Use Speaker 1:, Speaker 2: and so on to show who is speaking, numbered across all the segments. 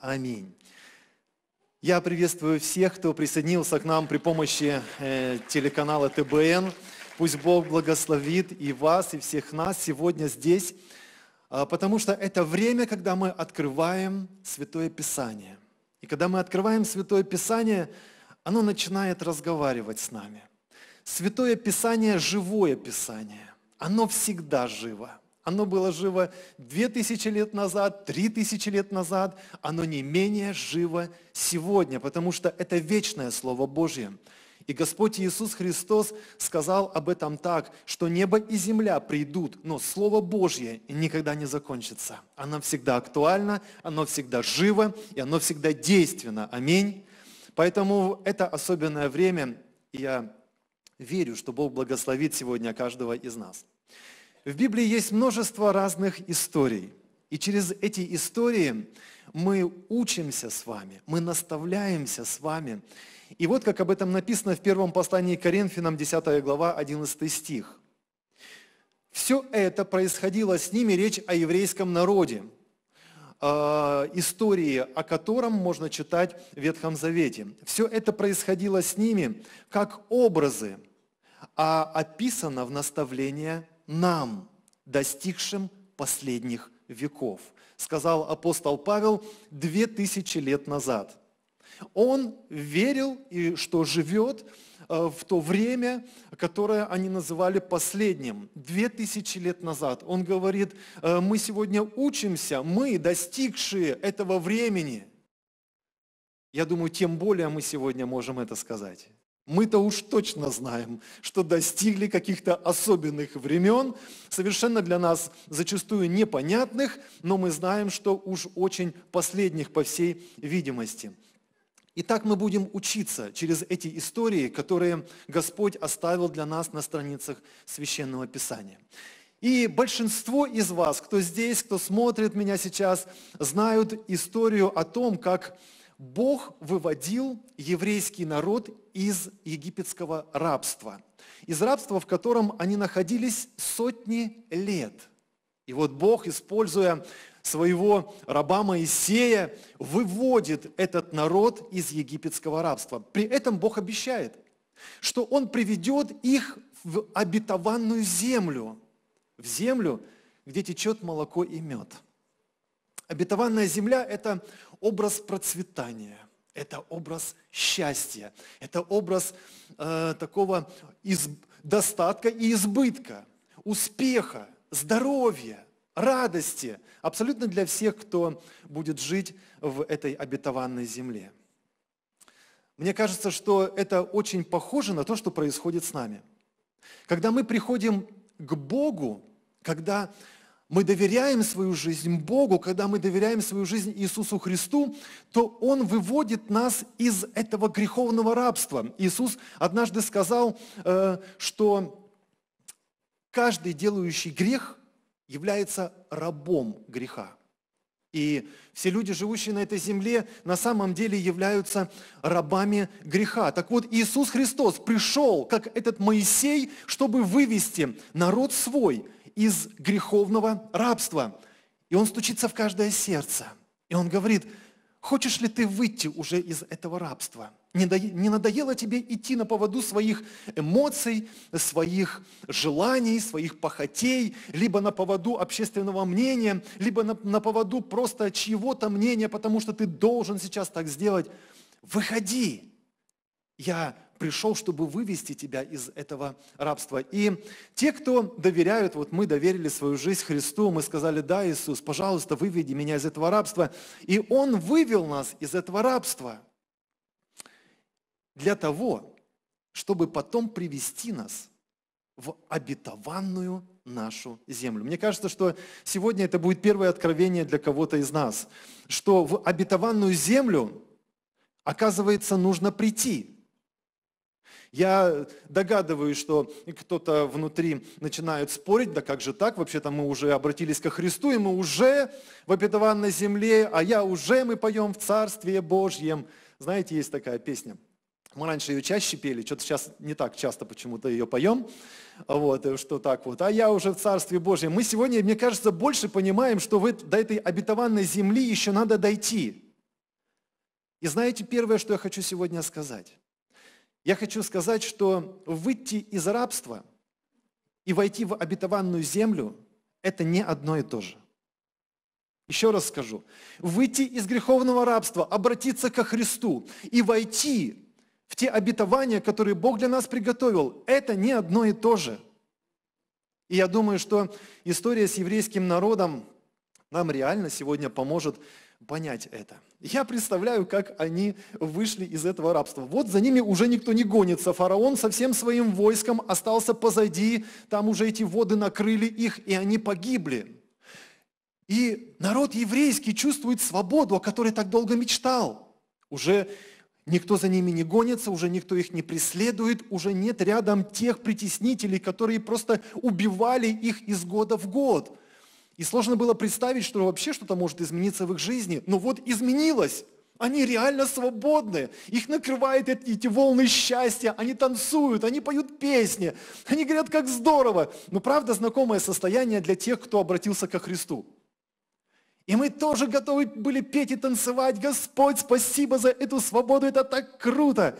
Speaker 1: Аминь. Я приветствую всех, кто присоединился к нам при помощи э, телеканала ТБН. Пусть Бог благословит и вас, и всех нас сегодня здесь, э, потому что это время, когда мы открываем Святое Писание. И когда мы открываем Святое Писание, оно начинает разговаривать с нами. Святое Писание – живое Писание оно всегда живо. Оно было живо две тысячи лет назад, три тысячи лет назад, оно не менее живо сегодня, потому что это вечное Слово Божье. И Господь Иисус Христос сказал об этом так, что небо и земля придут, но Слово Божье никогда не закончится. Оно всегда актуально, оно всегда живо и оно всегда действенно. Аминь. Поэтому это особенное время, и я верю, что Бог благословит сегодня каждого из нас. В Библии есть множество разных историй. И через эти истории мы учимся с вами, мы наставляемся с вами. И вот как об этом написано в первом послании к Коринфянам, 10 глава, 11 стих. Все это происходило с ними, речь о еврейском народе, а, истории о котором можно читать в Ветхом Завете. Все это происходило с ними как образы, а описано в наставление нам, достигшим последних веков, сказал апостол Павел две тысячи лет назад. Он верил, и что живет э, в то время, которое они называли последним, две тысячи лет назад. Он говорит, «Э, мы сегодня учимся, мы, достигшие этого времени. Я думаю, тем более мы сегодня можем это сказать. Мы-то уж точно знаем, что достигли каких-то особенных времен, совершенно для нас зачастую непонятных, но мы знаем, что уж очень последних по всей видимости. И так мы будем учиться через эти истории, которые Господь оставил для нас на страницах Священного Писания. И большинство из вас, кто здесь, кто смотрит меня сейчас, знают историю о том, как Бог выводил еврейский народ из египетского рабства. Из рабства, в котором они находились сотни лет. И вот Бог, используя своего раба Моисея, выводит этот народ из египетского рабства. При этом Бог обещает, что Он приведет их в обетованную землю, в землю, где течет молоко и мед. Обетованная земля – это образ процветания – это образ счастья, это образ э, такого из, достатка и избытка, успеха, здоровья, радости, абсолютно для всех, кто будет жить в этой обетованной земле. Мне кажется, что это очень похоже на то, что происходит с нами. Когда мы приходим к Богу, когда мы доверяем свою жизнь Богу, когда мы доверяем свою жизнь Иисусу Христу, то Он выводит нас из этого греховного рабства. Иисус однажды сказал, э, что каждый делающий грех является рабом греха. И все люди, живущие на этой земле, на самом деле являются рабами греха. Так вот, Иисус Христос пришел, как этот Моисей, чтобы вывести народ свой – из греховного рабства. И он стучится в каждое сердце. И он говорит, хочешь ли ты выйти уже из этого рабства? Не надоело тебе идти на поводу своих эмоций, своих желаний, своих похотей, либо на поводу общественного мнения, либо на, на поводу просто чьего-то мнения, потому что ты должен сейчас так сделать. Выходи. Я пришел, чтобы вывести тебя из этого рабства. И те, кто доверяют, вот мы доверили свою жизнь Христу, мы сказали, да, Иисус, пожалуйста, выведи меня из этого рабства. И Он вывел нас из этого рабства для того, чтобы потом привести нас в обетованную нашу землю. Мне кажется, что сегодня это будет первое откровение для кого-то из нас, что в обетованную землю, оказывается, нужно прийти. Я догадываюсь, что кто-то внутри начинает спорить, да как же так, вообще-то мы уже обратились ко Христу, и мы уже в обетованной земле, а я уже, мы поем в Царстве Божьем. Знаете, есть такая песня. Мы раньше ее чаще пели, что-то сейчас не так часто почему-то ее поем. Вот, э, что так вот. А я уже в Царстве Божьем. Мы сегодня, мне кажется, больше понимаем, что вы, до этой обетованной земли еще надо дойти. И знаете, первое, что я хочу сегодня сказать я хочу сказать, что выйти из рабства и войти в обетованную землю – это не одно и то же. Еще раз скажу. Выйти из греховного рабства, обратиться ко Христу и войти в те обетования, которые Бог для нас приготовил, это не одно и то же. И я думаю, что история с еврейским народом нам реально сегодня поможет понять это. Я представляю, как они вышли из этого рабства. Вот за ними уже никто не гонится. Фараон со всем своим войском остался позади, там уже эти воды накрыли их, и они погибли. И народ еврейский чувствует свободу, о которой так долго мечтал. Уже никто за ними не гонится, уже никто их не преследует, уже нет рядом тех притеснителей, которые просто убивали их из года в год – и сложно было представить, что вообще что-то может измениться в их жизни. Но вот изменилось. Они реально свободны. Их накрывают эти, эти волны счастья. Они танцуют, они поют песни. Они говорят, как здорово. Но правда, знакомое состояние для тех, кто обратился ко Христу. И мы тоже готовы были петь и танцевать. Господь, спасибо за эту свободу, это так круто.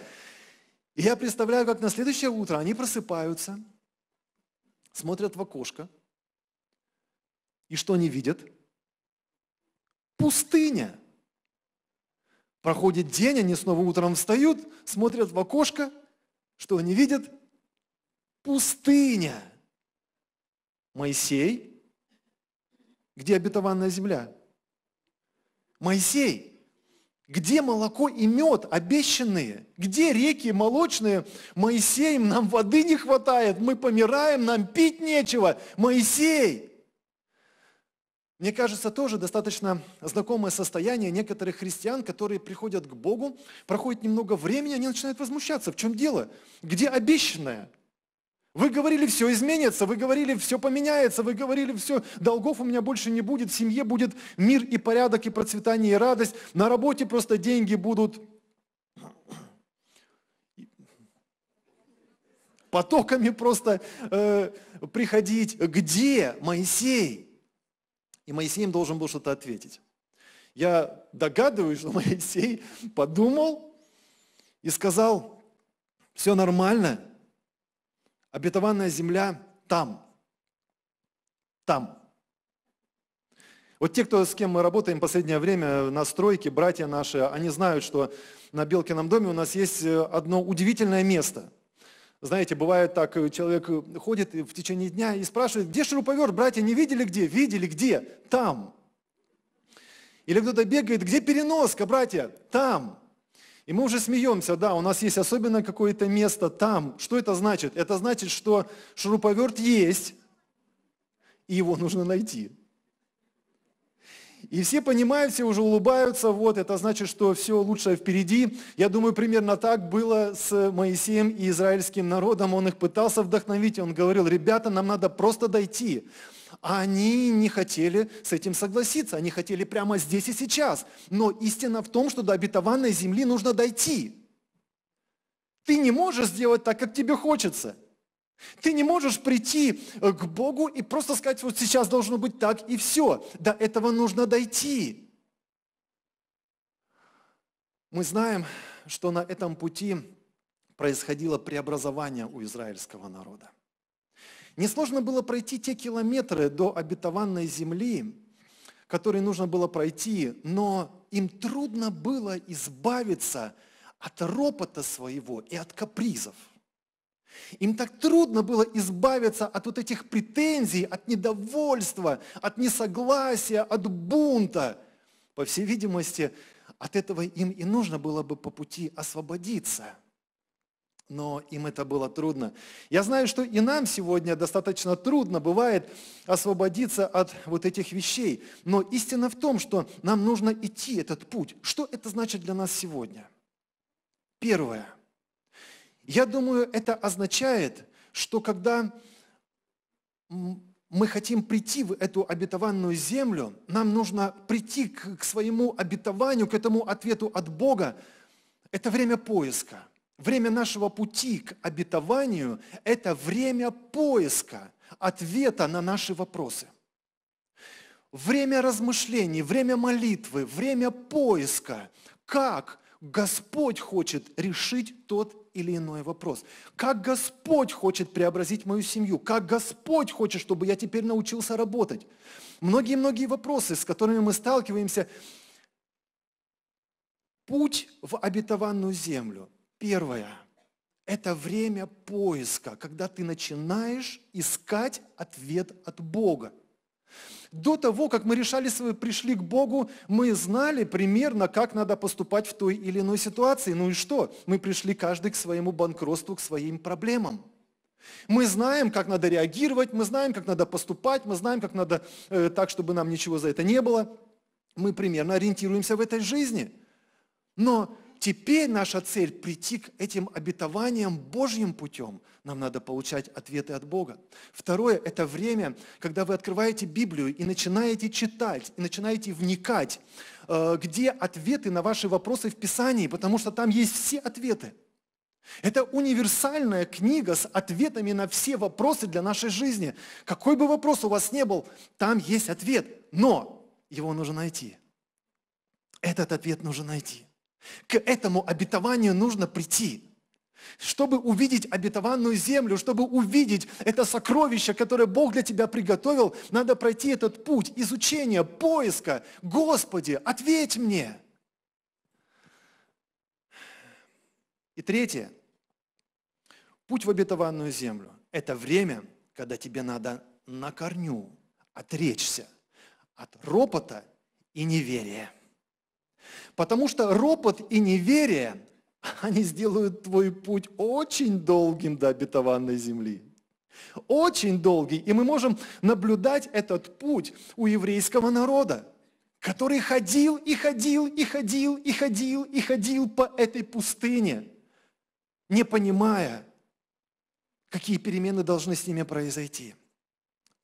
Speaker 1: И я представляю, как на следующее утро они просыпаются, смотрят в окошко, и что они видят? Пустыня. Проходит день, они снова утром встают, смотрят в окошко. Что они видят? Пустыня. Моисей. Где обетованная земля? Моисей. Где молоко и мед обещанные? Где реки молочные? Моисей, нам воды не хватает, мы помираем, нам пить нечего. Моисей! мне кажется, тоже достаточно знакомое состояние некоторых христиан, которые приходят к Богу, проходит немного времени, они начинают возмущаться. В чем дело? Где обещанное? Вы говорили, все изменится, вы говорили, все поменяется, вы говорили, все, долгов у меня больше не будет, в семье будет мир и порядок, и процветание, и радость, на работе просто деньги будут потоками просто э, приходить. Где Моисей? И Моисей им должен был что-то ответить. Я догадываюсь, что Моисей подумал и сказал, все нормально, обетованная земля там, там. Вот те, кто, с кем мы работаем в последнее время на стройке, братья наши, они знают, что на Белкином доме у нас есть э, одно удивительное место – знаете, бывает так, э, человек э, ходит в течение дня и спрашивает, где шуруповерт, братья, не видели где? Видели где? Там. Или кто-то бегает, где переноска, братья? Там. И мы уже смеемся, да, у нас есть особенно какое-то место там. Что это значит? Это значит, что шуруповерт есть, и его нужно найти. И все понимают, все уже улыбаются, вот, это значит, что все лучшее впереди. Я думаю, примерно так было с Моисеем и израильским народом. Он их пытался вдохновить, он говорил, ребята, нам надо просто дойти. А они не хотели с этим согласиться, они хотели прямо здесь и сейчас. Но истина в том, что до обетованной земли нужно дойти. Ты не можешь сделать так, как тебе хочется – ты не можешь прийти э, к Богу и просто сказать, вот сейчас должно быть так и все. До этого нужно дойти. Мы знаем, что на этом пути происходило преобразование у израильского народа. Несложно было пройти те километры до обетованной земли, которые нужно было пройти, но им трудно было избавиться от ропота своего и от капризов – им так трудно было избавиться от вот этих претензий, от недовольства, от несогласия, от бунта. По всей видимости, от этого им и нужно было бы по пути освободиться. Но им это было трудно. Я знаю, что и нам сегодня достаточно трудно бывает освободиться от вот этих вещей. Но истина в том, что нам нужно идти этот путь. Что это значит для нас сегодня? Первое – я думаю, это означает, что когда мы хотим прийти в эту обетованную землю, нам нужно прийти к, своему обетованию, к этому ответу от Бога. Это время поиска. Время нашего пути к обетованию – это время поиска ответа на наши вопросы. Время размышлений, время молитвы, время поиска, как Господь хочет решить тот или иной вопрос. Как Господь хочет преобразить мою семью? Как Господь хочет, чтобы я теперь научился работать? Многие-многие вопросы, с которыми мы сталкиваемся. Путь в обетованную землю. Первое – это время поиска, когда ты начинаешь искать ответ от Бога. До того, как мы решали, свои, пришли к Богу, мы знали примерно, как надо поступать в той или иной ситуации. Ну и что? Мы пришли каждый к своему банкротству, к своим проблемам. Мы знаем, как надо реагировать, мы знаем, как надо поступать, мы знаем, как надо э, так, чтобы нам ничего за это не было. Мы примерно ориентируемся в этой жизни. Но теперь наша цель прийти к этим обетованиям Божьим путем. Нам надо получать ответы от Бога. Второе – это время, когда вы открываете Библию и начинаете читать, и начинаете вникать, э, где ответы на ваши вопросы в Писании, потому что там есть все ответы. Это универсальная книга с ответами на все вопросы для нашей жизни. Какой бы вопрос у вас ни был, там есть ответ, но его нужно найти. Этот ответ нужно найти. К этому обетованию нужно прийти – чтобы увидеть обетованную землю, чтобы увидеть это сокровище, которое Бог для тебя приготовил, надо пройти этот путь изучения, поиска. Господи, ответь мне! И третье. Путь в обетованную землю – это время, когда тебе надо на корню отречься от ропота и неверия. Потому что ропот и неверие, они сделают твой путь очень долгим до обетованной земли. Очень долгий. И мы можем наблюдать этот путь у еврейского народа, который ходил и ходил и ходил и ходил и ходил по этой пустыне, не понимая, какие перемены должны с ними произойти.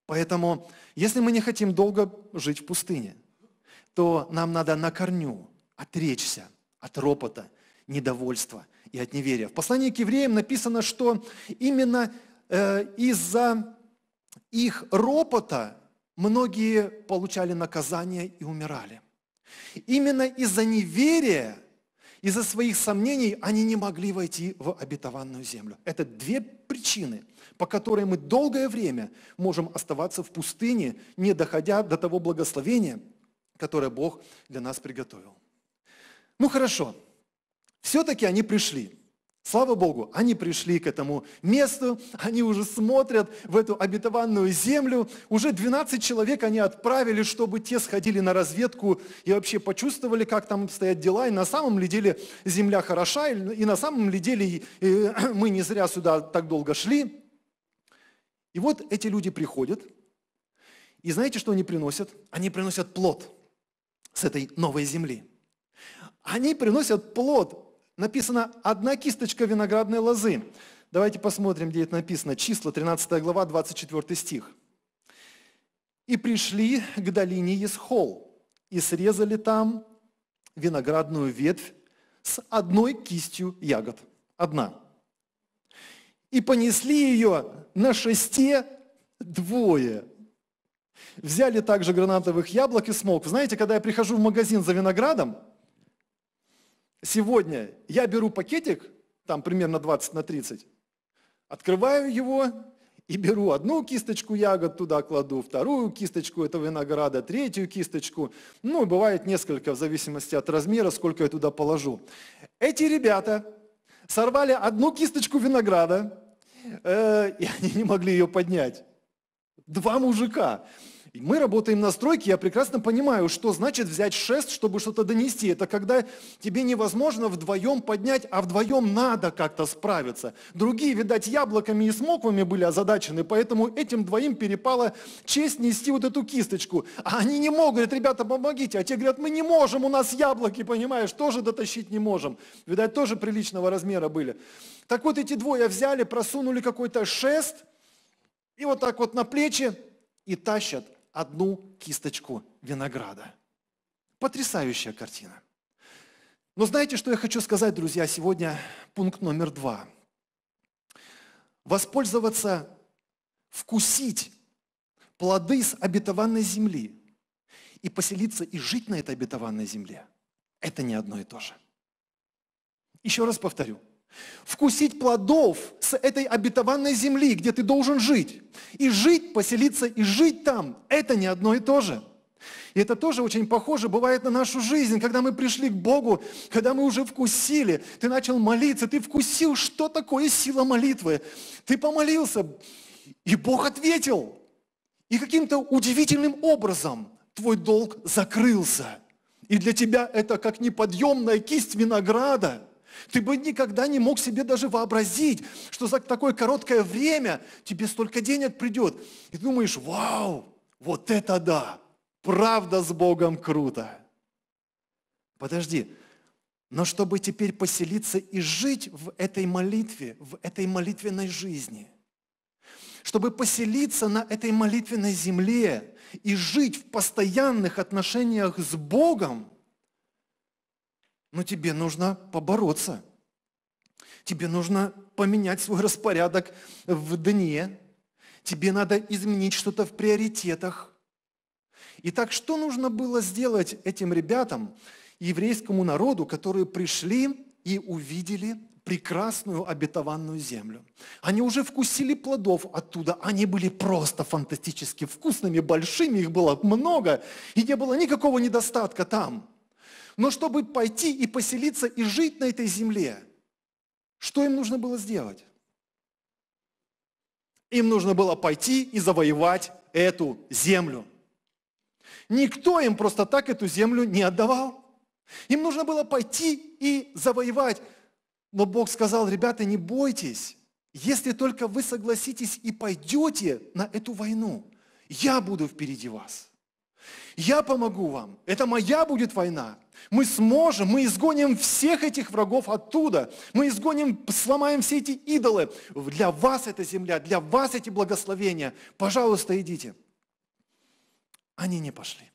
Speaker 1: Поэтому, если мы не хотим долго жить в пустыне, то нам надо на корню отречься от ропота, недовольства и от неверия. В послании к евреям написано, что именно э, из-за их ропота многие получали наказание и умирали. Именно из-за неверия, из-за своих сомнений они не могли войти в обетованную землю. Это две причины, по которой мы долгое время можем оставаться в пустыне, не доходя до того благословения, которое Бог для нас приготовил. Ну хорошо, все-таки они пришли. Слава Богу, они пришли к этому месту, они уже смотрят в эту обетованную землю. Уже 12 человек они отправили, чтобы те сходили на разведку и вообще почувствовали, как там стоят дела. И на самом ли деле земля хороша, и на самом ли деле мы не зря сюда так долго шли. И вот эти люди приходят, и знаете, что они приносят? Они приносят плод с этой новой земли – они приносят плод. Написано «одна кисточка виноградной лозы». Давайте посмотрим, где это написано. Числа, 13 глава, 24 стих. «И пришли к долине Исхол и срезали там виноградную ветвь с одной кистью ягод». Одна. «И понесли ее на шесте двое». Взяли также гранатовых яблок и смог. Знаете, когда я прихожу в магазин за виноградом, сегодня я беру пакетик, там примерно 20 на 30, открываю его и беру одну кисточку ягод туда кладу, вторую кисточку этого винограда, третью кисточку. Ну, бывает несколько, в зависимости от размера, сколько я туда положу. Эти ребята сорвали одну кисточку винограда, э, и они не могли ее поднять. Два мужика. Мы работаем на стройке, я прекрасно понимаю, что значит взять шест, чтобы что-то донести. Это когда тебе невозможно вдвоем поднять, а вдвоем надо как-то справиться. Другие, видать, яблоками и смоквами были озадачены, поэтому этим двоим перепала честь нести вот эту кисточку. А они не могут, говорят, ребята, помогите. А те говорят, мы не можем, у нас яблоки, понимаешь, тоже дотащить не можем. Видать, тоже приличного размера были. Так вот, эти двое взяли, просунули какой-то шест, и вот так вот на плечи и тащат одну кисточку винограда. Потрясающая картина. Но знаете, что я хочу сказать, друзья, сегодня пункт номер два. Воспользоваться, вкусить плоды с обетованной земли и поселиться и жить на этой обетованной земле – это не одно и то же. Еще раз повторю. Вкусить плодов с этой обетованной земли, где ты должен жить, и жить, поселиться и жить там – это не одно и то же. И это тоже очень похоже бывает на нашу жизнь, когда мы пришли к Богу, когда мы уже вкусили, ты начал молиться, ты вкусил, что такое сила молитвы. Ты помолился, и Бог ответил. И каким-то удивительным образом твой долг закрылся. И для тебя это как неподъемная кисть винограда – ты бы никогда не мог себе даже вообразить, что за такое короткое время тебе столько денег придет. И ты думаешь, вау, вот это да, правда с Богом круто. Подожди, но чтобы теперь поселиться и жить в этой молитве, в этой молитвенной жизни, чтобы поселиться на этой молитвенной земле и жить в постоянных отношениях с Богом – но тебе нужно побороться. Тебе нужно поменять свой распорядок в дне. Тебе надо изменить что-то в приоритетах. Итак, что нужно было сделать этим ребятам, еврейскому народу, которые пришли и увидели прекрасную обетованную землю. Они уже вкусили плодов оттуда, они были просто фантастически вкусными, большими, их было много, и не было никакого недостатка там – но чтобы пойти и поселиться и жить на этой земле, что им нужно было сделать? Им нужно было пойти и завоевать эту землю. Никто им просто так эту землю не отдавал. Им нужно было пойти и завоевать. Но Бог сказал, ребята, не бойтесь, если только вы согласитесь и пойдете на эту войну, я буду впереди вас. Я помогу вам. Это моя будет война. Мы сможем, мы изгоним всех этих врагов оттуда. Мы изгоним, сломаем все эти идолы. Для вас эта земля, для вас эти благословения. Пожалуйста, идите. Они не пошли.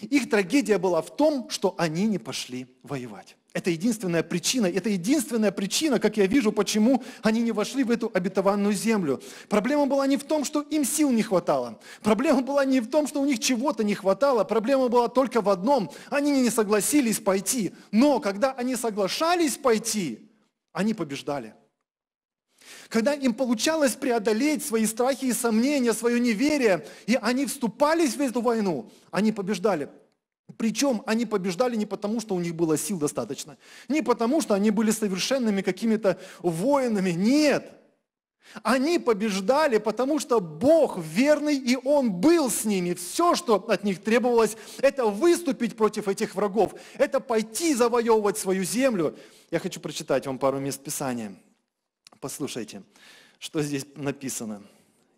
Speaker 1: Их трагедия была в том, что они не пошли воевать. Это единственная причина, это единственная причина, как я вижу, почему они не вошли в эту обетованную землю. Проблема была не в том, что им сил не хватало. Проблема была не в том, что у них чего-то не хватало. Проблема была только в одном. Они не согласились пойти. Но когда они соглашались пойти, они побеждали. Когда им получалось преодолеть свои страхи и сомнения, свое неверие, и они вступались в эту войну, они побеждали. Причем они побеждали не потому, что у них было сил достаточно, не потому, что они были совершенными какими-то воинами. Нет. Они побеждали, потому что Бог верный, и Он был с ними. Все, что от них требовалось, это выступить против этих врагов, это пойти завоевывать свою землю. Я хочу прочитать вам пару мест Писания. Послушайте, что здесь написано.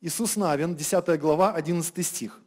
Speaker 1: Иисус Навин, 10 глава, 11 стих.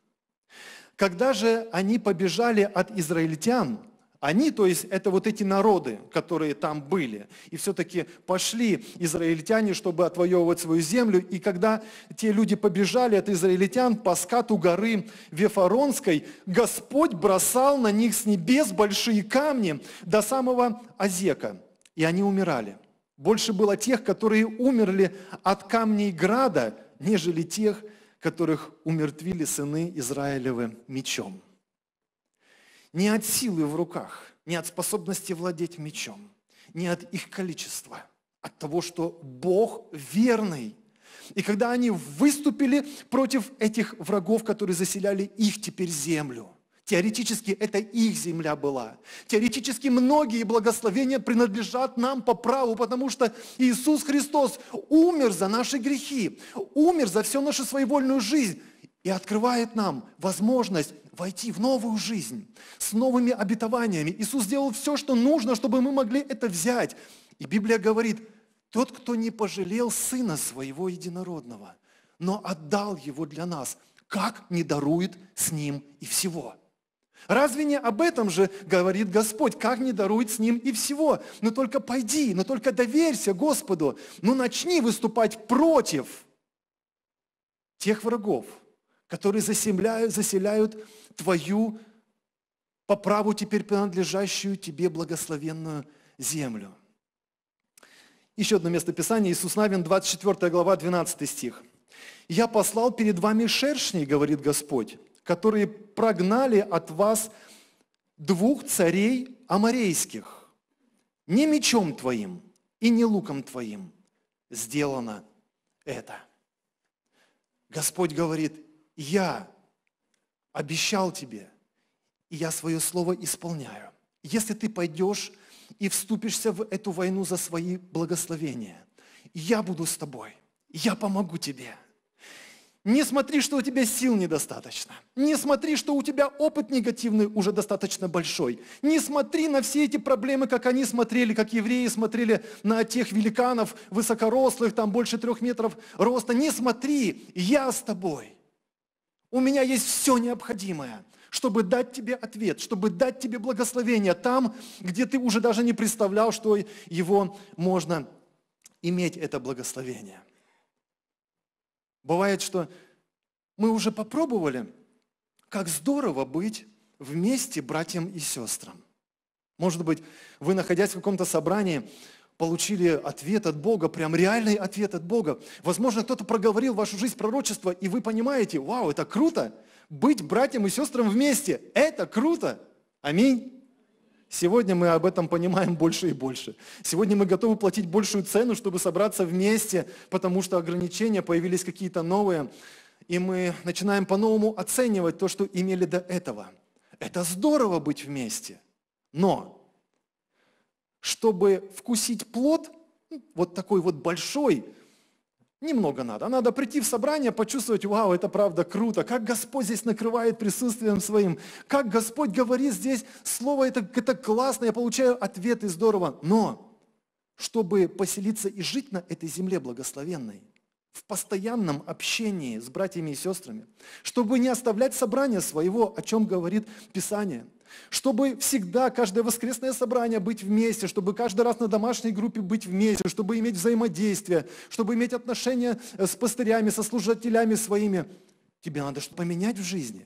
Speaker 1: Когда же они побежали от израильтян, они, то есть это вот эти народы, которые там были, и все-таки пошли израильтяне, чтобы отвоевывать свою землю, и когда те люди побежали от израильтян по скату горы Вефаронской, Господь бросал на них с небес большие камни до самого Азека, и они умирали. Больше было тех, которые умерли от камней града, нежели тех, которых умертвили сыны Израилевы мечом. Не от силы в руках, не от способности владеть мечом, не от их количества, от того, что Бог верный. И когда они выступили против этих врагов, которые заселяли их теперь землю – Теоретически это их земля была. Теоретически многие благословения принадлежат нам по праву, потому что Иисус Христос умер за наши грехи, умер за всю нашу своевольную жизнь и открывает нам возможность войти в новую жизнь с новыми обетованиями. Иисус сделал все, что нужно, чтобы мы могли это взять. И Библия говорит, тот, кто не пожалел сына своего единородного, но отдал его для нас, как не дарует с ним и всего – Разве не об этом же говорит Господь, как не дарует с ним и всего? Но только пойди, но только доверься Господу, но начни выступать против тех врагов, которые заселяют, заселяют твою по праву теперь принадлежащую тебе благословенную землю. Еще одно место Писания, Иисус Навин, 24 глава, 12 стих. «Я послал перед вами шершней, говорит Господь, которые прогнали от вас двух царей аморейских. Не мечом твоим и не луком твоим сделано это. Господь говорит, я обещал тебе, и я свое слово исполняю. Если ты пойдешь и вступишься в эту войну за свои благословения, я буду с тобой, я помогу тебе – не смотри, что у тебя сил недостаточно. Не смотри, что у тебя опыт негативный уже достаточно большой. Не смотри на все эти проблемы, как они смотрели, как евреи смотрели на тех великанов высокорослых, там больше трех метров роста. Не смотри, я с тобой. У меня есть все необходимое чтобы дать тебе ответ, чтобы дать тебе благословение там, где ты уже даже не представлял, что его можно иметь, это благословение. Бывает, что мы уже попробовали, как здорово быть вместе братьям и сестрам. Может быть, вы, находясь в каком-то собрании, получили ответ от Бога, прям реальный ответ от Бога. Возможно, кто-то проговорил в вашу жизнь пророчество, и вы понимаете, вау, это круто, быть братьям и сестрам вместе, это круто. Аминь. Сегодня мы об этом понимаем больше и больше. Сегодня мы готовы платить большую цену, чтобы собраться вместе, потому что ограничения появились какие-то новые, и мы начинаем по-новому оценивать то, что имели до этого. Это здорово быть вместе, но чтобы вкусить плод, ну, вот такой вот большой, Немного надо. А надо прийти в собрание, почувствовать, вау, это правда круто, как Господь здесь накрывает присутствием своим, как Господь говорит здесь слово, это, это классно, я получаю ответ и здорово. Но чтобы поселиться и жить на этой земле благословенной, в постоянном общении с братьями и сестрами, чтобы не оставлять собрание своего, о чем говорит Писание, чтобы всегда, каждое воскресное собрание быть вместе, чтобы каждый раз на домашней группе быть вместе, чтобы иметь взаимодействие, чтобы иметь отношения э, с пастырями, со служителями своими. Тебе надо что то поменять в жизни.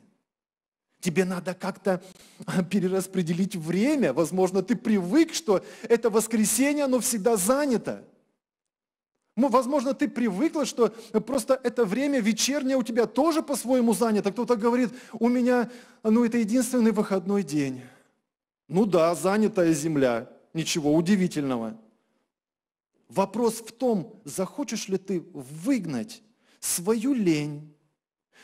Speaker 1: Тебе надо как-то э, перераспределить время. Возможно, ты привык, что это воскресенье, оно всегда занято. Возможно, ты привыкла, что просто это время вечернее у тебя тоже по-своему занято. Кто-то говорит, у меня, ну это единственный выходной день. Ну да, занятая земля, ничего удивительного. Вопрос в том, захочешь ли ты выгнать свою лень,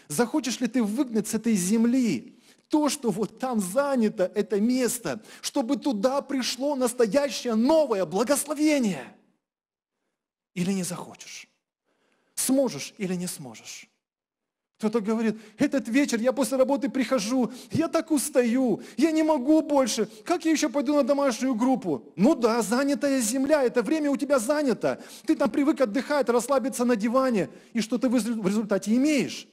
Speaker 1: захочешь ли ты выгнать с этой земли то, что вот там занято, это место, чтобы туда пришло настоящее новое благословение – или не захочешь. Сможешь или не сможешь. Кто-то говорит, этот вечер я после работы прихожу, я так устаю, я не могу больше, как я еще пойду на домашнюю группу? Ну да, занятая земля, это время у тебя занято. Ты там привык отдыхать, расслабиться на диване, и что ты в результате имеешь?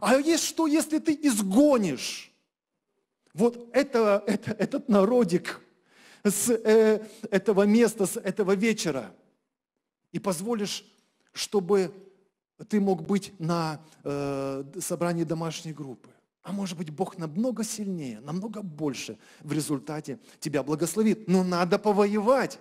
Speaker 1: А есть что, если ты изгонишь? Вот это, это, этот народик с э, этого места, с этого вечера – и позволишь, чтобы ты мог быть на э, собрании домашней группы. А может быть, Бог намного сильнее, намного больше в результате тебя благословит. Но надо повоевать.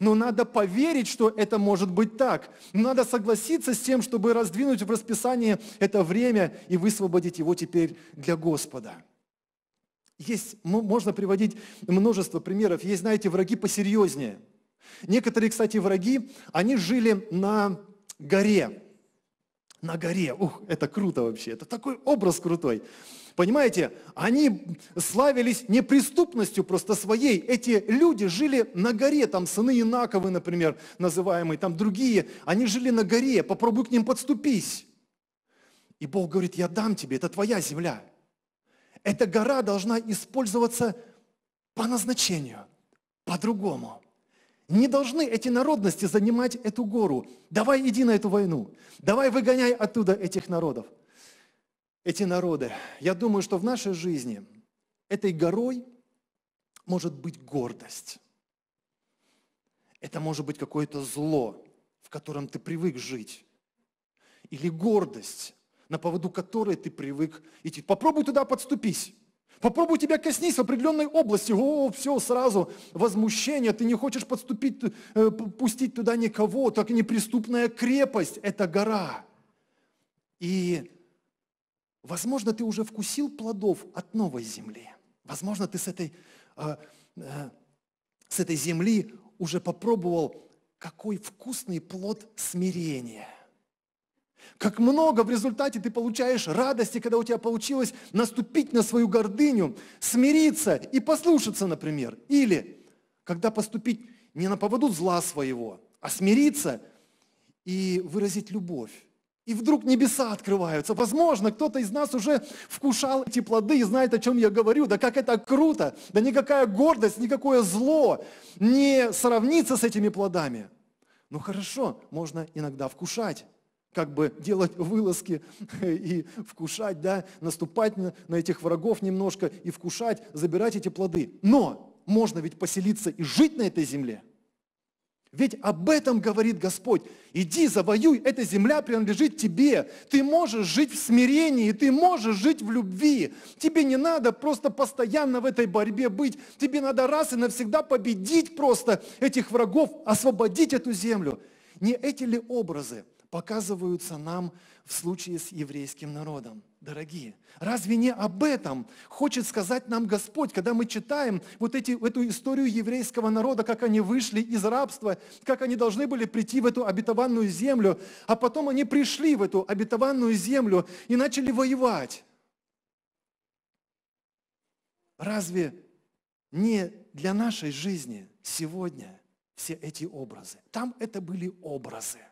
Speaker 1: Но надо поверить, что это может быть так. Надо согласиться с тем, чтобы раздвинуть в расписании это время и высвободить его теперь для Господа. Есть, можно приводить множество примеров. Есть, знаете, враги посерьезнее – Некоторые, кстати, враги, они жили на горе. На горе. Ух, это круто вообще. Это такой образ крутой. Понимаете, они славились неприступностью просто своей. Эти люди жили на горе, там сыны Инаковы, например, называемые, там другие. Они жили на горе, попробуй к ним подступись. И Бог говорит, я дам тебе, это твоя земля. Эта гора должна использоваться по назначению, по-другому. Не должны эти народности занимать эту гору. Давай иди на эту войну. Давай выгоняй оттуда этих народов. Эти народы. Я думаю, что в нашей жизни этой горой может быть гордость. Это может быть какое-то зло, в котором ты привык жить. Или гордость, на поводу которой ты привык идти. Попробуй туда подступись. Попробуй тебя коснись в определенной области. О, все, сразу возмущение. Ты не хочешь подступить, э, пустить туда никого. Так неприступная крепость – это гора. И, возможно, ты уже вкусил плодов от новой земли. Возможно, ты с этой, э, э, с этой земли уже попробовал, какой вкусный плод смирения – как много в результате ты получаешь радости, когда у тебя получилось наступить на свою гордыню, смириться и послушаться, например. Или когда поступить не на поводу зла своего, а смириться и выразить любовь. И вдруг небеса открываются. Возможно, кто-то из нас уже вкушал эти плоды и знает, о чем я говорю. Да как это круто! Да никакая гордость, никакое зло не сравнится с этими плодами. Ну хорошо, можно иногда вкушать как бы делать вылазки и вкушать, да, наступать на, на этих врагов немножко и вкушать, забирать эти плоды. Но можно ведь поселиться и жить на этой земле. Ведь об этом говорит Господь. Иди, завоюй, эта земля принадлежит тебе. Ты можешь жить в смирении, ты можешь жить в любви. Тебе не надо просто постоянно в этой борьбе быть. Тебе надо раз и навсегда победить просто этих врагов, освободить эту землю. Не эти ли образы? показываются нам в случае с еврейским народом. Дорогие, разве не об этом хочет сказать нам Господь, когда мы читаем вот эти, эту историю еврейского народа, как они вышли из рабства, как они должны были прийти в эту обетованную землю, а потом они пришли в эту обетованную землю и начали воевать. Разве не для нашей жизни сегодня все эти образы? Там это были образы –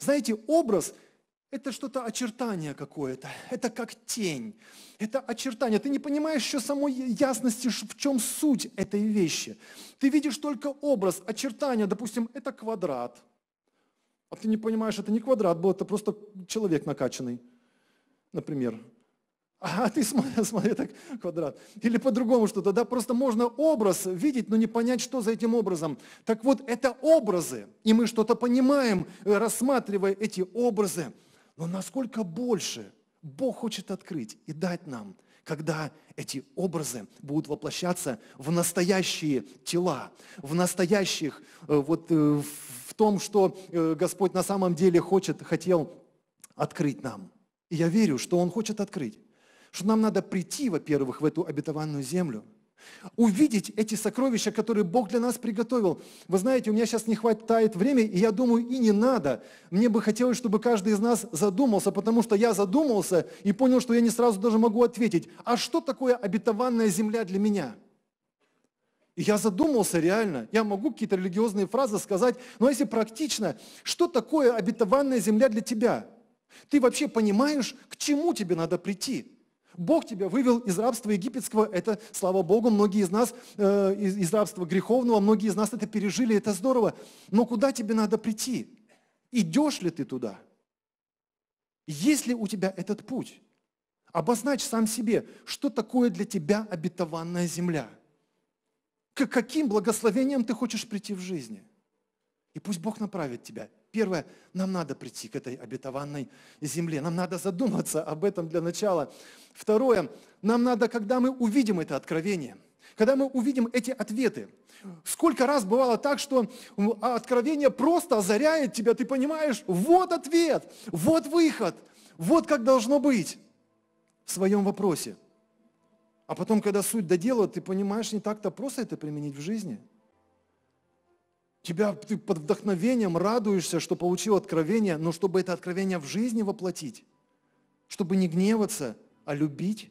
Speaker 1: знаете, образ – это что-то очертание какое-то, это как тень, это очертание. Ты не понимаешь еще самой ясности, в чем суть этой вещи. Ты видишь только образ, очертания, допустим, это квадрат. А ты не понимаешь, это не квадрат был, это просто человек накачанный, например. А ты смотри, смотри так, квадрат. Или по-другому что-то. Да, просто можно образ видеть, но не понять, что за этим образом. Так вот, это образы. И мы что-то понимаем, э, рассматривая эти образы. Но насколько больше Бог хочет открыть и дать нам, когда эти образы будут воплощаться в настоящие тела, в настоящих, э, вот э, в том, что Господь на самом деле хочет, хотел открыть нам. И я верю, что Он хочет открыть что нам надо прийти, во-первых, в эту обетованную землю, увидеть эти сокровища, которые Бог для нас приготовил. Вы знаете, у меня сейчас не хватает времени, и я думаю, и не надо. Мне бы хотелось, чтобы каждый из нас задумался, потому что я задумался и понял, что я не сразу даже могу ответить, а что такое обетованная земля для меня? И я задумался реально, я могу какие-то религиозные фразы сказать, но если практично, что такое обетованная земля для тебя? Ты вообще понимаешь, к чему тебе надо прийти? Бог тебя вывел из рабства египетского. Это, слава Богу, многие из нас э, из, из рабства греховного, многие из нас это пережили, это здорово. Но куда тебе надо прийти? Идешь ли ты туда? Есть ли у тебя этот путь? Обозначь сам себе, что такое для тебя обетованная земля. К каким благословениям ты хочешь прийти в жизни? И пусть Бог направит тебя. Первое, нам надо прийти к этой обетованной земле. Нам надо задуматься об этом для начала. Второе, нам надо, когда мы увидим это откровение, когда мы увидим эти ответы. Сколько раз бывало так, что откровение просто озаряет тебя, ты понимаешь, вот ответ, вот выход, вот как должно быть в своем вопросе. А потом, когда суть доделают, ты понимаешь, не так-то просто это применить в жизни – Тебя ты под вдохновением радуешься, что получил откровение, но чтобы это откровение в жизни воплотить, чтобы не гневаться, а любить,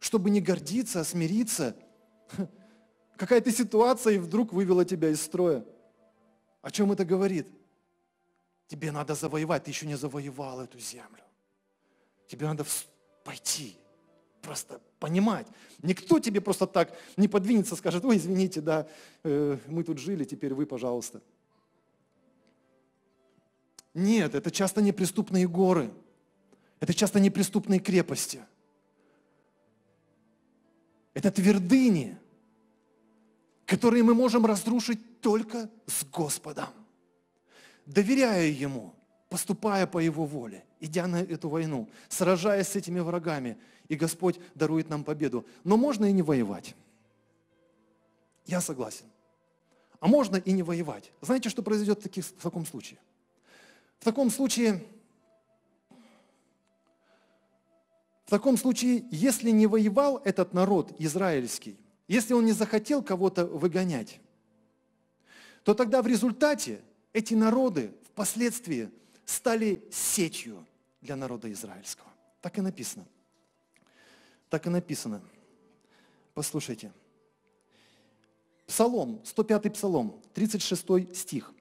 Speaker 1: чтобы не гордиться, а смириться. Какая-то ситуация и вдруг вывела тебя из строя. О чем это говорит? Тебе надо завоевать, ты еще не завоевал эту землю. Тебе надо пойти, просто понимать. Никто тебе просто так не подвинется, скажет, ой, извините, да, э, мы тут жили, теперь вы, пожалуйста. Нет, это часто неприступные горы, это часто неприступные крепости, это твердыни, которые мы можем разрушить только с Господом, доверяя Ему, поступая по Его воле, идя на эту войну, сражаясь с этими врагами – и Господь дарует нам победу. Но можно и не воевать. Я согласен. А можно и не воевать. Знаете, что произойдет в, таких, в таком случае? В таком случае, в таком случае, если не воевал этот народ израильский, если он не захотел кого-то выгонять, то тогда в результате эти народы впоследствии стали сетью для народа израильского. Так и написано – так и написано. Послушайте. Псалом, 105 Псалом, 36 стих.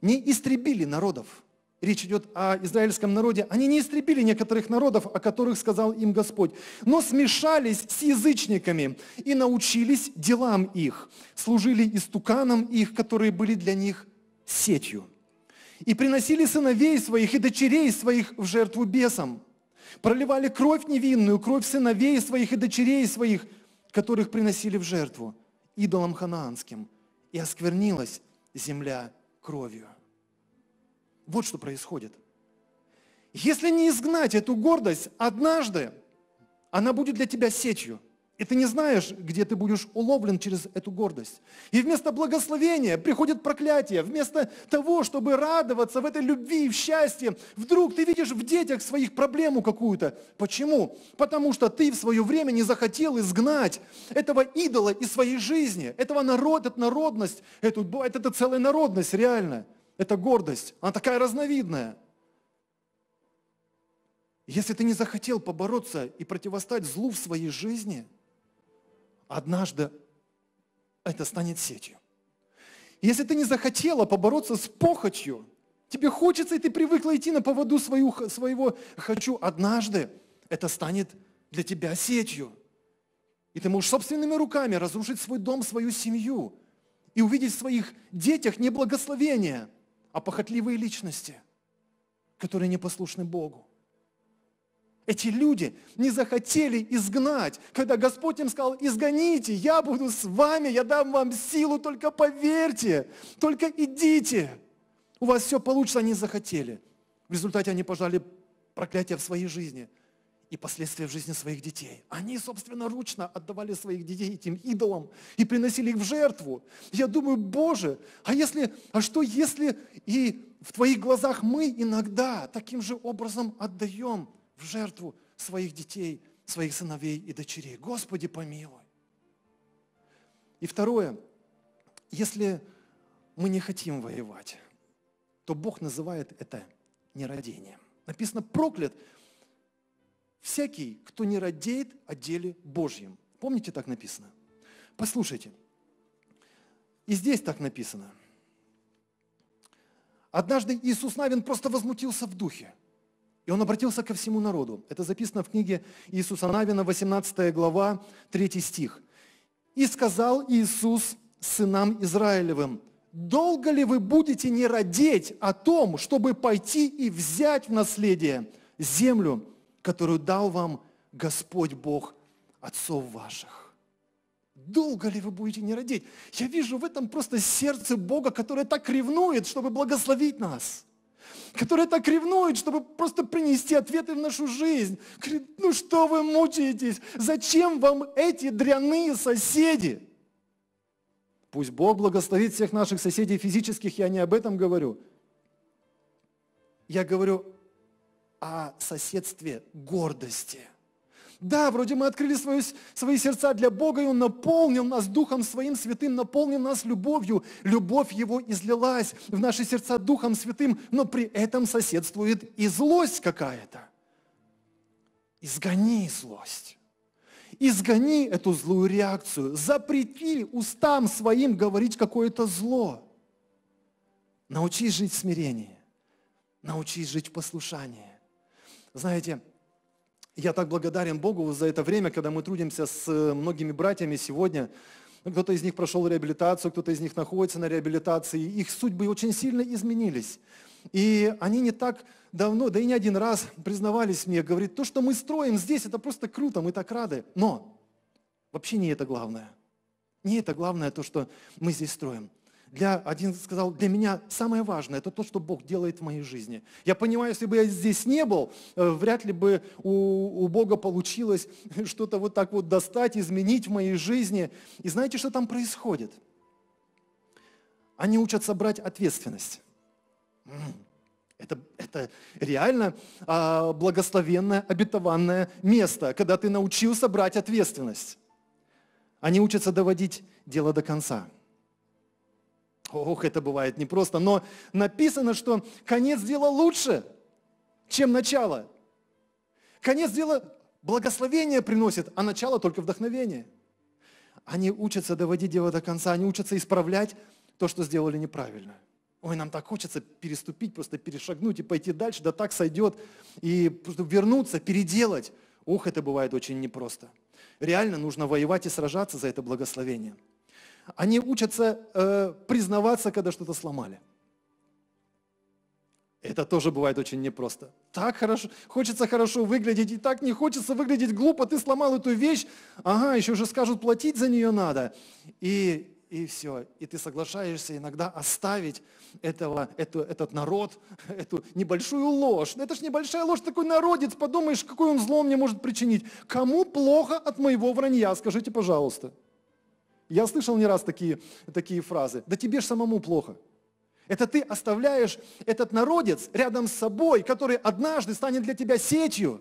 Speaker 1: «Не истребили народов». Речь идет о израильском народе. Они не истребили некоторых народов, о которых сказал им Господь, но смешались с язычниками и научились делам их, служили истуканам их, которые были для них сетью. И приносили сыновей своих и дочерей своих в жертву бесам – проливали кровь невинную, кровь сыновей своих и дочерей своих, которых приносили в жертву идолам ханаанским, и осквернилась земля кровью. Вот что происходит. Если не изгнать эту гордость, однажды она будет для тебя сетью – и ты не знаешь, где ты будешь уловлен через эту гордость. И вместо благословения приходит проклятие. Вместо того, чтобы радоваться в этой любви и в счастье, вдруг ты видишь в детях своих проблему какую-то. Почему? Потому что ты в свое время не захотел изгнать этого идола из своей жизни, этого народа, эту народность, эту, это, целая народность реально. Это гордость. Она такая разновидная. Если ты не захотел побороться и противостать злу в своей жизни – однажды это станет сетью. Если ты не захотела побороться с похотью, тебе хочется, и ты привыкла идти на поводу свою, своего «хочу», однажды это станет для тебя сетью. И ты можешь собственными руками разрушить свой дом, свою семью и увидеть в своих детях не благословение, а похотливые личности, которые непослушны Богу. Эти люди не захотели изгнать, когда Господь им сказал, изгоните, я буду с вами, я дам вам силу, только поверьте, только идите. У вас все получится, они захотели. В результате они пожали проклятие в своей жизни и последствия в жизни своих детей. Они собственноручно отдавали своих детей этим идолам и приносили их в жертву. Я думаю, Боже, а, если, а что если и в Твоих глазах мы иногда таким же образом отдаем в жертву своих детей, своих сыновей и дочерей. Господи, помилуй. И второе, если мы не хотим воевать, то Бог называет это нерадением. Написано, проклят всякий, кто не радеет о деле Божьем. Помните, так написано? Послушайте, и здесь так написано. Однажды Иисус Навин просто возмутился в духе – и он обратился ко всему народу. Это записано в книге Иисуса Навина, 18 глава, 3 стих. «И сказал Иисус сынам Израилевым, долго ли вы будете не родить о том, чтобы пойти и взять в наследие землю, которую дал вам Господь Бог отцов ваших? Долго ли вы будете не родить? Я вижу в этом просто сердце Бога, которое так ревнует, чтобы благословить нас – которые так ревнуют, чтобы просто принести ответы в нашу жизнь. Говорит, ну что вы мучаетесь? Зачем вам эти дряные соседи? Пусть Бог благословит всех наших соседей физических, я не об этом говорю. Я говорю о соседстве гордости – да, вроде мы открыли свое, свои сердца для Бога, и Он наполнил нас Духом Своим Святым, наполнил нас любовью. Любовь Его излилась в наши сердца Духом Святым, но при этом соседствует и злость какая-то. Изгони злость. Изгони эту злую реакцию. Запрети устам своим говорить какое-то зло. Научись жить в смирении. Научись жить в послушании. Знаете, я так благодарен Богу за это время, когда мы трудимся с э, многими братьями сегодня. Кто-то из них прошел реабилитацию, кто-то из них находится на реабилитации. Их судьбы очень сильно изменились. И они не так давно, да и не один раз признавались мне, говорит, то, что мы строим здесь, это просто круто, мы так рады. Но вообще не это главное. Не это главное то, что мы здесь строим. Для, один сказал, для меня самое важное, это то, что Бог делает в моей жизни. Я понимаю, если бы я здесь не был, э, вряд ли бы у, у Бога получилось что-то вот так вот достать, изменить в моей жизни. И знаете, что там происходит? Они учатся брать ответственность. Это, это реально а, благословенное, обетованное место, когда ты научился брать ответственность. Они учатся доводить дело до конца. Ох, это бывает непросто, но написано, что конец дела лучше, чем начало. Конец дела благословение приносит, а начало только вдохновение. Они учатся доводить дело до конца, они учатся исправлять то, что сделали неправильно. Ой, нам так хочется переступить, просто перешагнуть и пойти дальше, да так сойдет, и просто вернуться, переделать. Ох, это бывает очень непросто. Реально нужно воевать и сражаться за это благословение. Они учатся э, признаваться, когда что-то сломали. Это тоже бывает очень непросто. Так хорошо, хочется хорошо выглядеть, и так не хочется выглядеть глупо. Ты сломал эту вещь, ага, еще же скажут, платить за нее надо. И, и все. И ты соглашаешься иногда оставить этого, эту, этот народ, эту небольшую ложь. Ну, это же небольшая ложь, такой народец, подумаешь, какое он зло мне может причинить. Кому плохо от моего вранья, скажите, пожалуйста. Я слышал не раз такие, такие фразы. Да тебе же самому плохо. Это ты оставляешь этот народец рядом с собой, который однажды станет для тебя сетью.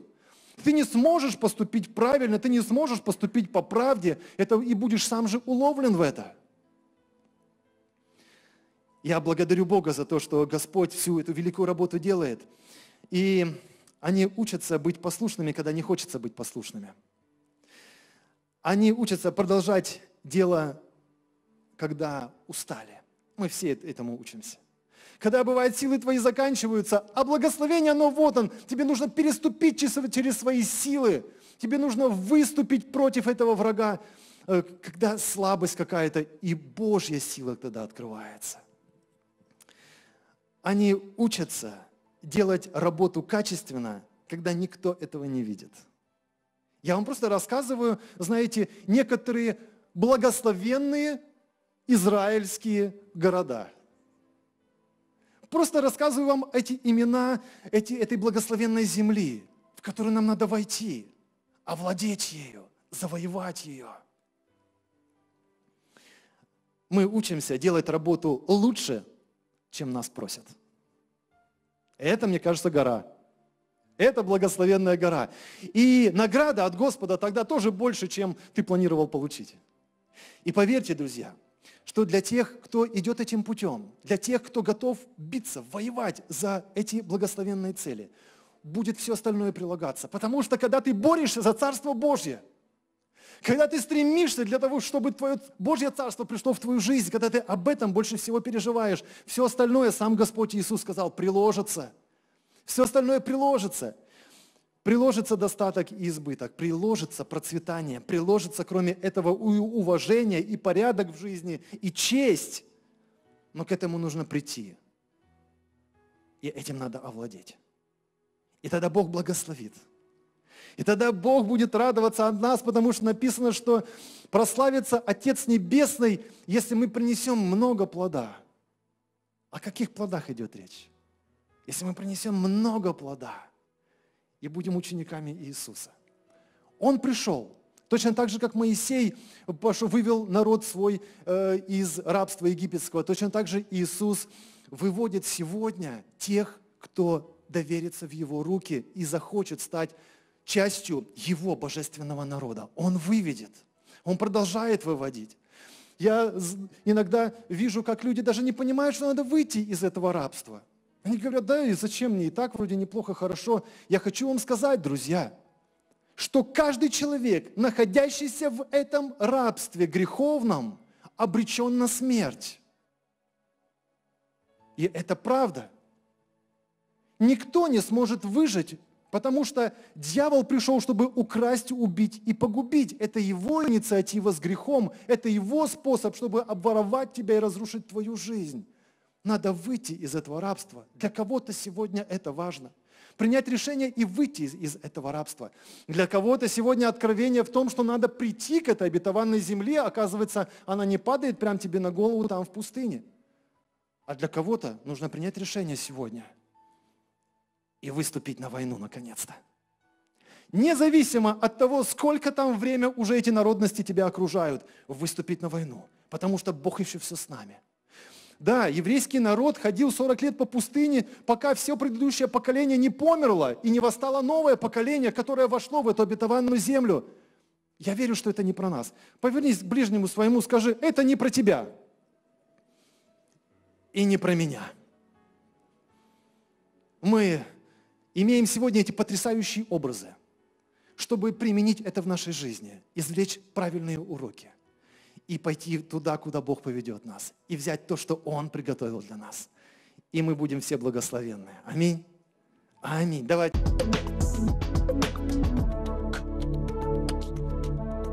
Speaker 1: Ты не сможешь поступить правильно, ты не сможешь поступить по правде, это и будешь сам же уловлен в это. Я благодарю Бога за то, что Господь всю эту великую работу делает. И они учатся быть послушными, когда не хочется быть послушными. Они учатся продолжать дело, когда устали. Мы все этому учимся. Когда, бывают силы твои заканчиваются, а благословение, оно вот он. Тебе нужно переступить через свои силы. Тебе нужно выступить против этого врага, э, когда слабость какая-то, и Божья сила тогда открывается. Они учатся делать работу качественно, когда никто этого не видит. Я вам просто рассказываю, знаете, некоторые благословенные израильские города. Просто рассказываю вам эти имена эти, этой благословенной земли, в которую нам надо войти, овладеть ею, завоевать ее. Мы учимся делать работу лучше, чем нас просят. Это, мне кажется, гора. Это благословенная гора. И награда от Господа тогда тоже больше, чем ты планировал получить. И поверьте, друзья, что для тех, кто идет этим путем, для тех, кто готов биться, воевать за эти благословенные цели, будет все остальное прилагаться. Потому что когда ты борешься за Царство Божье, когда ты стремишься для того, чтобы твое Божье Царство пришло в твою жизнь, когда ты об этом больше всего переживаешь, все остальное, сам Господь Иисус сказал, приложится. Все остальное приложится. Приложится достаток и избыток, приложится процветание, приложится кроме этого и уважение, и порядок в жизни, и честь. Но к этому нужно прийти. И этим надо овладеть. И тогда Бог благословит. И тогда Бог будет радоваться от нас, потому что написано, что прославится Отец Небесный, если мы принесем много плода. О каких плодах идет речь? Если мы принесем много плода – и будем учениками Иисуса. Он пришел, точно так же, как Моисей вывел народ свой э, из рабства египетского, точно так же Иисус выводит сегодня тех, кто доверится в Его руки и захочет стать частью Его божественного народа. Он выведет, Он продолжает выводить. Я иногда вижу, как люди даже не понимают, что надо выйти из этого рабства – они говорят, да и зачем мне и так вроде неплохо, хорошо. Я хочу вам сказать, друзья, что каждый человек, находящийся в этом рабстве греховном, обречен на смерть. И это правда. Никто не сможет выжить, потому что дьявол пришел, чтобы украсть, убить и погубить. Это его инициатива с грехом, это его способ, чтобы обворовать тебя и разрушить твою жизнь. Надо выйти из этого рабства. Для кого-то сегодня это важно. Принять решение и выйти из, из этого рабства. Для кого-то сегодня откровение в том, что надо прийти к этой обетованной земле. Оказывается, она не падает прямо тебе на голову там в пустыне. А для кого-то нужно принять решение сегодня и выступить на войну наконец-то. Независимо от того, сколько там время уже эти народности тебя окружают, выступить на войну, потому что Бог еще все с нами – да, еврейский народ ходил 40 лет по пустыне, пока все предыдущее поколение не померло и не восстало новое поколение, которое вошло в эту обетованную землю. Я верю, что это не про нас. Повернись к ближнему своему, скажи, это не про тебя и не про меня. Мы имеем сегодня эти потрясающие образы, чтобы применить это в нашей жизни, извлечь правильные уроки и пойти туда, куда Бог поведет нас, и взять то, что Он приготовил для нас. И мы будем все благословенны. Аминь. Аминь. Давайте.